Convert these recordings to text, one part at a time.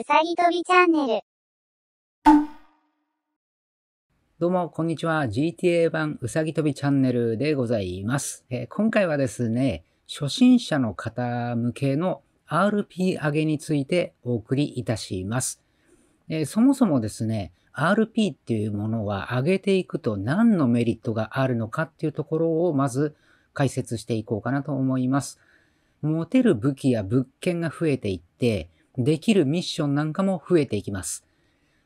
うさぎ飛びチャンネル。どうも、こんにちは。GTA 版うさぎ跳びチャンネルでございます。えー、今回はですね、初心者の方向けの RP 上げについてお送りいたします。えー、そもそもですね、RP っていうものは上げていくと何のメリットがあるのかっていうところをまず解説していこうかなと思います。持てる武器や物件が増えていって、できるミッションなんかも増えていきます。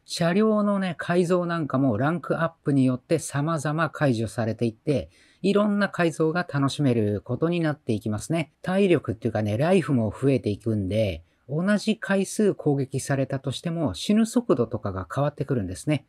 車両のね、改造なんかもランクアップによって様々解除されていって、いろんな改造が楽しめることになっていきますね。体力っていうかね、ライフも増えていくんで、同じ回数攻撃されたとしても死ぬ速度とかが変わってくるんですね。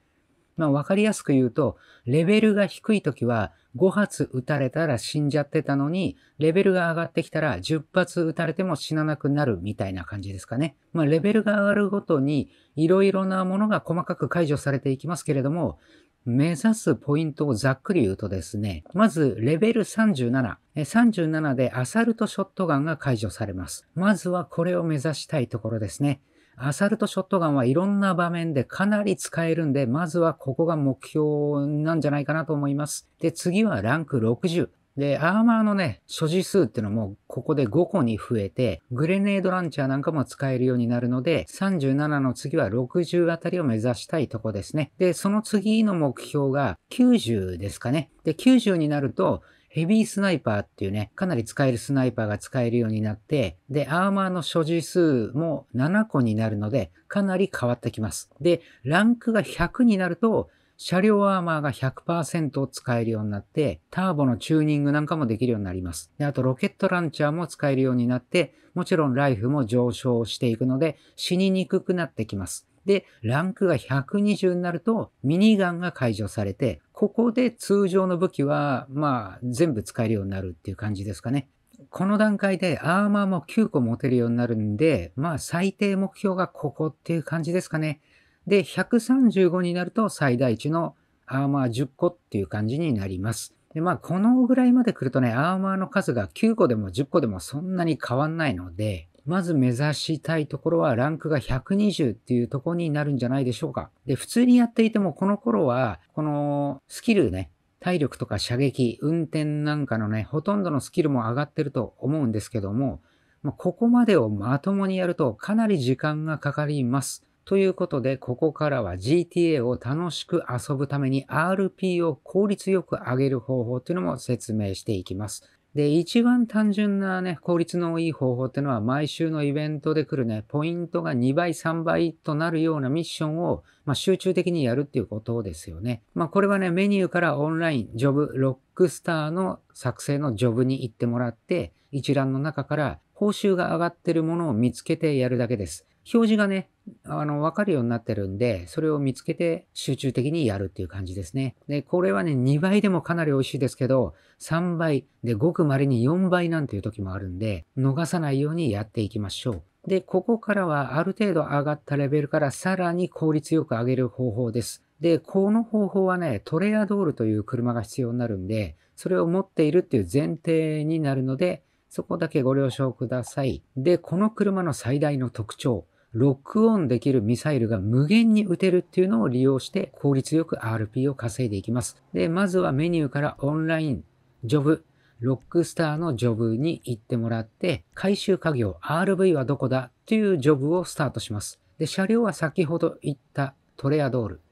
まあわかりやすく言うと、レベルが低い時は5発撃たれたら死んじゃってたのに、レベルが上がってきたら10発撃たれても死ななくなるみたいな感じですかね。まあ、レベルが上がるごとに、いろいろなものが細かく解除されていきますけれども、目指すポイントをざっくり言うとですね、まずレベル37。37でアサルトショットガンが解除されます。まずはこれを目指したいところですね。アサルトショットガンはいろんな場面でかなり使えるんで、まずはここが目標なんじゃないかなと思います。で、次はランク60。で、アーマーのね、所持数っていうのもここで5個に増えて、グレネードランチャーなんかも使えるようになるので、37の次は60あたりを目指したいとこですね。で、その次の目標が90ですかね。で、90になると、ヘビースナイパーっていうね、かなり使えるスナイパーが使えるようになって、で、アーマーの所持数も7個になるので、かなり変わってきます。で、ランクが100になると、車両アーマーが100%使えるようになって、ターボのチューニングなんかもできるようになります。で、あとロケットランチャーも使えるようになって、もちろんライフも上昇していくので、死ににくくなってきます。で、ランクが120になると、ミニガンが解除されて、ここで通常の武器は、まあ、全部使えるようになるっていう感じですかね。この段階でアーマーも9個持てるようになるんで、まあ、最低目標がここっていう感じですかね。で、135になると最大値のアーマー10個っていう感じになります。で、まあ、このぐらいまで来るとね、アーマーの数が9個でも10個でもそんなに変わんないので、まず目指したいところはランクが120っていうところになるんじゃないでしょうか。で、普通にやっていてもこの頃は、このスキルね、体力とか射撃、運転なんかのね、ほとんどのスキルも上がってると思うんですけども、まあ、ここまでをまともにやるとかなり時間がかかります。ということで、ここからは GTA を楽しく遊ぶために RP を効率よく上げる方法というのも説明していきます。で、一番単純なね、効率のいい方法っていうのは、毎週のイベントで来るね、ポイントが2倍、3倍となるようなミッションを、まあ、集中的にやるっていうことですよね。まあ、これはね、メニューからオンライン、ジョブ、ロックスターの作成のジョブに行ってもらって、一覧の中から報酬が上がってるものを見つけてやるだけです。表示がね、あの、わかるようになってるんで、それを見つけて集中的にやるっていう感じですね。で、これはね、2倍でもかなり美味しいですけど、3倍、で、ごく稀に4倍なんていう時もあるんで、逃さないようにやっていきましょう。で、ここからはある程度上がったレベルからさらに効率よく上げる方法です。で、この方法はね、トレアドールという車が必要になるんで、それを持っているっていう前提になるので、そこだけご了承ください。で、この車の最大の特徴。ロックオンできるミサイルが無限に撃てるっていうのを利用して効率よく RP を稼いでいきます。で、まずはメニューからオンライン、ジョブ、ロックスターのジョブに行ってもらって、回収家業 RV はどこだっていうジョブをスタートします。で、車両は先ほど言ったトレアドール。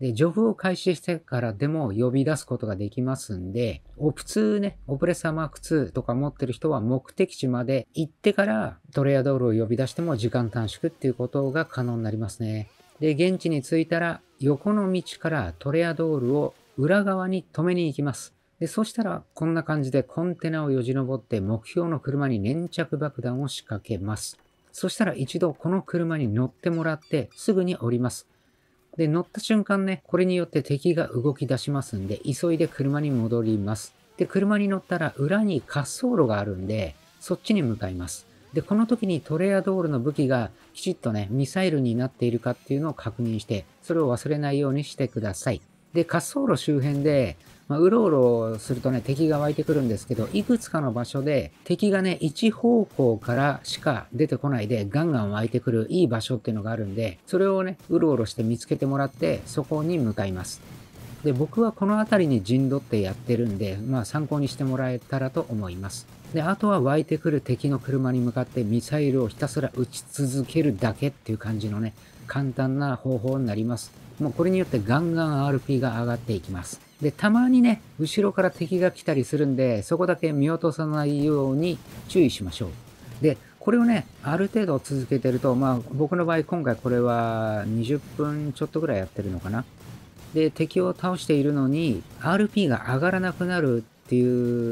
で、ジョブを開始してからでも呼び出すことができますんで、オプーね、オプレッサーマーク2とか持ってる人は目的地まで行ってからトレアドールを呼び出しても時間短縮っていうことが可能になりますね。で、現地に着いたら横の道からトレアドールを裏側に止めに行きます。で、そしたらこんな感じでコンテナをよじ登って目標の車に粘着爆弾を仕掛けます。そしたら一度この車に乗ってもらってすぐに降ります。で、乗った瞬間ね、これによって敵が動き出しますんで、急いで車に戻ります。で、車に乗ったら裏に滑走路があるんで、そっちに向かいます。で、この時にトレアドールの武器がきちっとね、ミサイルになっているかっていうのを確認して、それを忘れないようにしてください。で、滑走路周辺で、まあ、うろうろするとね、敵が湧いてくるんですけど、いくつかの場所で敵がね、一方向からしか出てこないで、ガンガン湧いてくるいい場所っていうのがあるんで、それをね、うろうろして見つけてもらって、そこに向かいます。で、僕はこの辺りに陣取ってやってるんで、まあ参考にしてもらえたらと思います。で、あとは湧いてくる敵の車に向かってミサイルをひたすら撃ち続けるだけっていう感じのね、簡単な方法になります。もうこれによってガンガン RP が上がっていきます。で、たまにね、後ろから敵が来たりするんで、そこだけ見落とさないように注意しましょう。で、これをね、ある程度続けてると、まあ僕の場合今回これは20分ちょっとぐらいやってるのかな。で、敵を倒しているのに RP が上がらなくなるってい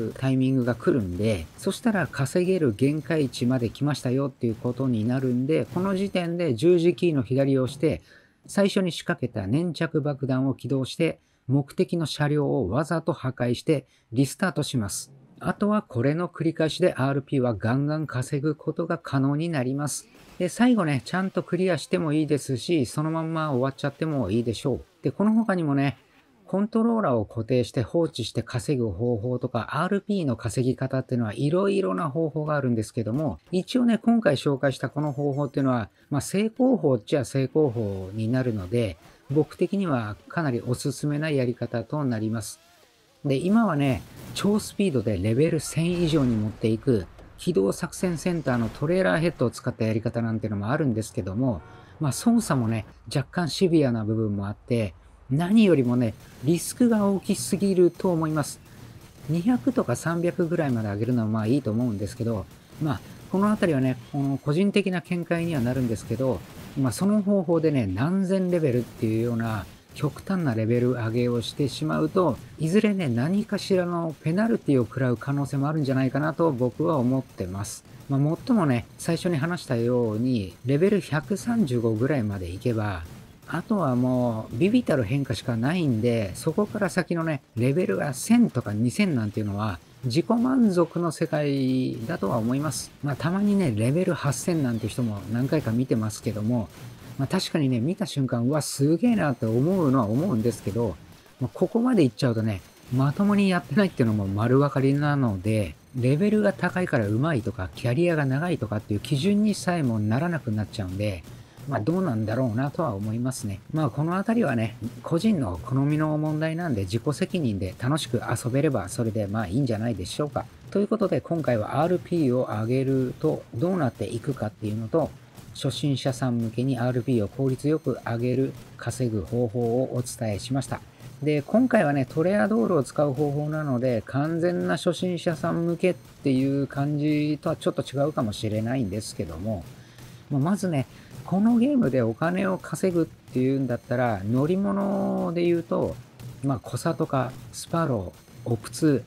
うタイミングが来るんで、そしたら稼げる限界値まで来ましたよっていうことになるんで、この時点で十字キーの左を押して、最初に仕掛けた粘着爆弾を起動して、目的の車両をわざと破壊してリスタートします。あとはこれの繰り返しで RP はガンガン稼ぐことが可能になります。で、最後ね、ちゃんとクリアしてもいいですし、そのまんま終わっちゃってもいいでしょう。で、この他にもね、コントローラーを固定して放置して稼ぐ方法とか RP の稼ぎ方っていうのはいろいろな方法があるんですけども一応ね今回紹介したこの方法っていうのは、まあ、成功法っちゃ成功法になるので僕的にはかなりおすすめなやり方となりますで今はね超スピードでレベル1000以上に持っていく機動作戦センターのトレーラーヘッドを使ったやり方なんていうのもあるんですけどもまあ操作もね若干シビアな部分もあって何よりもね、リスクが大きすぎると思います。200とか300ぐらいまで上げるのはまあいいと思うんですけど、まあ、このあたりはね、この個人的な見解にはなるんですけど、まあ、その方法でね、何千レベルっていうような極端なレベル上げをしてしまうと、いずれね、何かしらのペナルティを食らう可能性もあるんじゃないかなと僕は思ってます。まあ、もっともね、最初に話したように、レベル135ぐらいまでいけば、あとはもう、ビビたる変化しかないんで、そこから先のね、レベルが1000とか2000なんていうのは、自己満足の世界だとは思います。まあ、たまにね、レベル8000なんて人も何回か見てますけども、まあ、確かにね、見た瞬間、うわ、すげえなって思うのは思うんですけど、まあ、ここまでいっちゃうとね、まともにやってないっていうのも丸分かりなので、レベルが高いから上手いとか、キャリアが長いとかっていう基準にさえもならなくなっちゃうんで、まあ、どうなんだろうなとは思いますね。まあ、このあたりはね、個人の好みの問題なんで自己責任で楽しく遊べればそれでまあいいんじゃないでしょうか。ということで、今回は RP を上げるとどうなっていくかっていうのと、初心者さん向けに RP を効率よく上げる、稼ぐ方法をお伝えしました。で、今回はね、トレアドールを使う方法なので、完全な初心者さん向けっていう感じとはちょっと違うかもしれないんですけども、ままずね、このゲームでお金を稼ぐっていうんだったら、乗り物で言うと、まあ、コサとか、スパロー、オプツ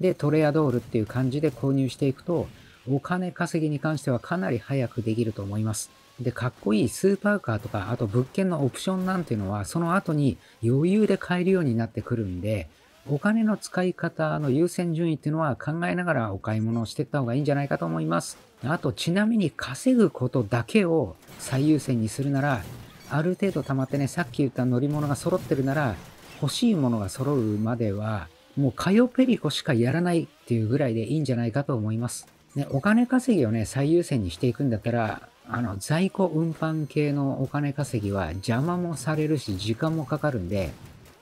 でトレアドールっていう感じで購入していくと、お金稼ぎに関してはかなり早くできると思います。で、かっこいいスーパーカーとか、あと物件のオプションなんていうのは、その後に余裕で買えるようになってくるんで、お金の使い方の優先順位っていうのは考えながらお買い物をしていった方がいいんじゃないかと思います。あと、ちなみに稼ぐことだけを最優先にするなら、ある程度貯まってね、さっき言った乗り物が揃ってるなら、欲しいものが揃うまでは、もうカヨペリコしかやらないっていうぐらいでいいんじゃないかと思います。ね、お金稼ぎをね、最優先にしていくんだったら、あの、在庫運搬系のお金稼ぎは邪魔もされるし、時間もかかるんで、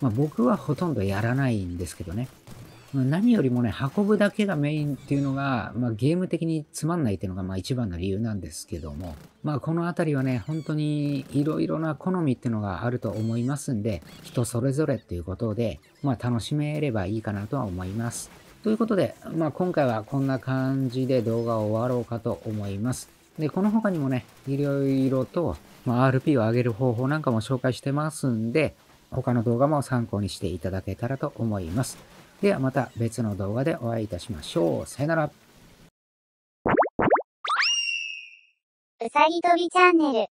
まあ、僕はほとんどやらないんですけどね。何よりもね、運ぶだけがメインっていうのが、まあ、ゲーム的につまんないっていうのが、まあ、一番の理由なんですけども、まあ、このあたりはね、本当にいろいろな好みっていうのがあると思いますんで、人それぞれっていうことで、まあ、楽しめればいいかなとは思います。ということで、まあ、今回はこんな感じで動画を終わろうかと思います。で、この他にもね、いろいろと、まあ、RP を上げる方法なんかも紹介してますんで、他の動画も参考にしていただけたらと思います。ではまた別の動画でお会いいたしましょう。さよなら。うさぎとびチャンネル